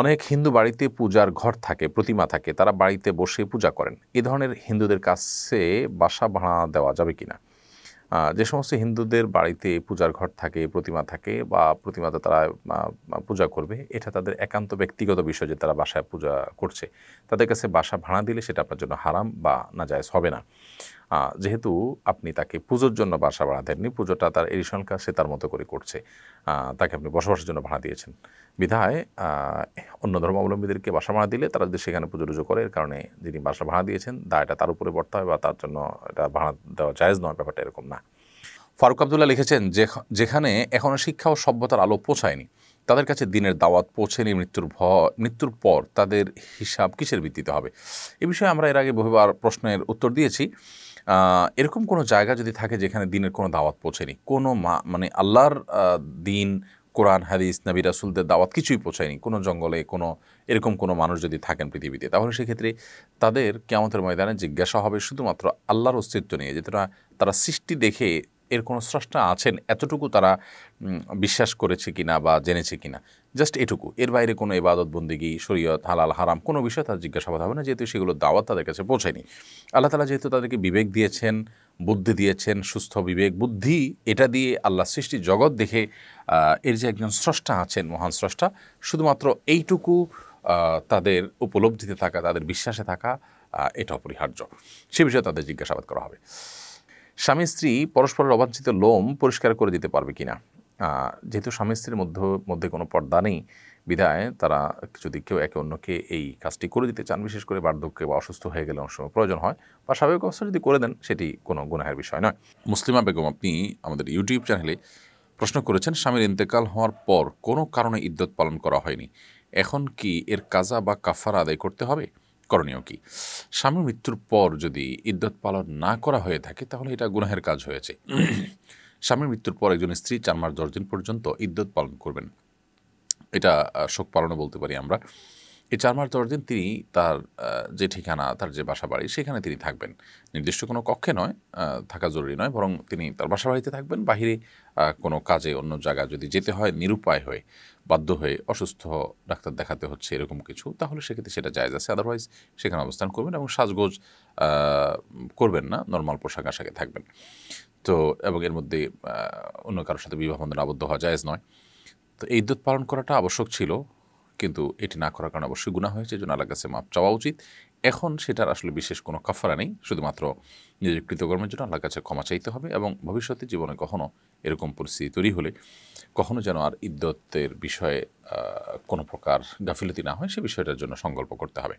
অনেক হিন্দু বাড়িতে পূজার ঘর থাকে প্রতিমা থাকে তারা বাড়িতে বসে পূজা করেন এ ধরনের হিন্দুদের কাছে বাসা ভাড়া দেওয়া যাবে কিনা যে সমস্ত হিন্দুদের বাড়িতে পূজার ঘর থাকে প্রতিমা থাকে বা প্রতিমাতে তারা পূজা করবে এটা তাদের একান্ত ব্যক্তিগত বিষয় যে তারা বাসায় পূজা করছে তাদের কাছে বাসা ভাড়া দিলে সেটা আপনার জন্য হারাম বা না হবে না যেহেতু আপনি তাকে পুজোর জন্য বাসা ভাড়া দেননি পুজোটা তার এডিশনাল কাজ সে তার মতো করে করছে তাকে আপনি বসবাসের জন্য ভাড়া দিয়েছেন বিধায় অন্য ধর্মাবলম্বীদেরকে বাসা ভাড়া দিলে তারা যদি সেখানে পুজো টুজো করে এর কারণে যিনি বাসা ভাড়া দিয়েছেন দায়টা তার উপরে পড়তে হয় বা তার জন্য এটা ভাড়া দেওয়া জায়জ নয় ব্যাপারটা এরকম না ফারুক আবদুল্লাহ লিখেছেন যেখানে এখনও শিক্ষা ও সভ্যতার আলো পৌঁছায়নি তাদের কাছে দিনের দাওয়াত পৌঁছেনি মৃত্যুর ভ মৃত্যুর পর তাদের হিসাব কিসের ভিত্তিতে হবে এ বিষয়ে আমরা এর আগে বহুবার প্রশ্নের উত্তর দিয়েছি এরকম কোনো জায়গা যদি থাকে যেখানে দিনের কোনো দাওয়াত পৌঁছেনি কোনো মা মানে আল্লাহর দিন কোরআন হাদিস নবী রাসুলদের দাওয়াত কিছুই পৌঁছায়নি কোনো জঙ্গলে কোনো এরকম কোনো মানুষ যদি থাকেন পৃথিবীতে তাহলে সেক্ষেত্রে তাদের কেমতের ময়দানে জিজ্ঞাসা হবে শুধুমাত্র আল্লাহর অস্তিত্ব নিয়ে যে তারা সৃষ্টি দেখে এর কোনো স্রষ্টা আছেন এতটুকু তারা বিশ্বাস করেছে কিনা বা জেনেছে কিনা জাস্ট এটুকু এর বাইরে কোনো এবাদত বন্দিগি শরীয়ত হালাল হারাম কোনো বিষয় তার জিজ্ঞাসাবাদ হবে না যেহেতু সেগুলো দাওয়াত তাদের কাছে পৌঁছায়নি আল্লাহ তালা যেহেতু তাদেরকে বিবেক দিয়েছেন বুদ্ধি দিয়েছেন সুস্থ বিবেক বুদ্ধি এটা দিয়ে আল্লাহ সৃষ্টি জগৎ দেখে এর যে একজন স্রষ্টা আছেন মহান স্রষ্টা শুধুমাত্র এইটুকু তাদের উপলব্ধিতে থাকা তাদের বিশ্বাসে থাকা এটা অপরিহার্য সে বিষয়ে তাদের জিজ্ঞাসাবাদ করা হবে স্বামী স্ত্রী পরস্পরের অবাঞ্ছিত লোম পরিষ্কার করে দিতে পারবে কিনা যেহেতু স্বামী স্ত্রীর মধ্যে মধ্যে কোনো পর্দা নেই বিধায় তারা যদি কেউ একে অন্যকে এই কাজটি করে দিতে চান বিশেষ করে বার্ধক্যে বা অসুস্থ হয়ে গেলে অনেক সময় প্রয়োজন হয় বা স্বাভাবিক অবস্থা যদি করে দেন সেটি কোনো গুনাহের বিষয় নয় মুসলিমা বেগম আপনি আমাদের ইউটিউব চ্যানেলে প্রশ্ন করেছেন স্বামীর ইন্তেকাল হওয়ার পর কোনো কারণে ইদ্যত পালন করা হয়নি এখন কি এর কাজা বা কাফার আদায় করতে হবে করণীয় কি স্বামী মৃত্যুর পর যদি ইদ্যত পালন না করা হয়ে থাকে তাহলে এটা গুনাহের কাজ হয়েছে স্বামীর মৃত্যুর পর একজন স্ত্রী চার মাস দশ দিন পর্যন্ত ইদ্যত পালন করবেন এটা শোক পালনও বলতে পারি আমরা এই চার মাস দশ দিন তিনি তার যে ঠিকানা তার যে বাসা বাড়ি সেখানে তিনি থাকবেন নির্দিষ্ট কোনো কক্ষে নয় থাকা জরুরি নয় বরং তিনি তার বাসা বাড়িতে থাকবেন বাহিরে কোনো কাজে অন্য জায়গায় যদি যেতে হয় নিরুপায় হয়ে বাধ্য হয়ে অসুস্থ ডাক্তার দেখাতে হচ্ছে এরকম কিছু তাহলে সেক্ষেত্রে সেটা যায় আছে আদারওয়াইজ সেখানে অবস্থান করবেন এবং সাজগোজ করবেন না নর্মাল পোশাক আশাকে থাকবেন তো এবং এর মধ্যে অন্য কারোর সাথে বিবাহ বন্ধন আবদ্ধ হওয়া জায়জ নয় তো এই দুধ পালন করাটা আবশ্যক ছিল কিন্তু এটি না করার কারণে অবশ্যই গুণা হয়েছে জন্য আল্লাহ কাছে মাপ চাওয়া উচিত এখন সেটার আসলে বিশেষ কোনো কাফারা নেই শুধুমাত্র নিজের কৃতকর্মের জন্য আল্লাহ কাছে ক্ষমা চাইতে হবে এবং ভবিষ্যতে জীবনে কখনো এরকম পরিস্থিতি তৈরি হলে কখনো যেন আর ইদ্যতের বিষয়ে কোনো প্রকার গাফিলতি না হয় সে বিষয়টার জন্য সংকল্প করতে হবে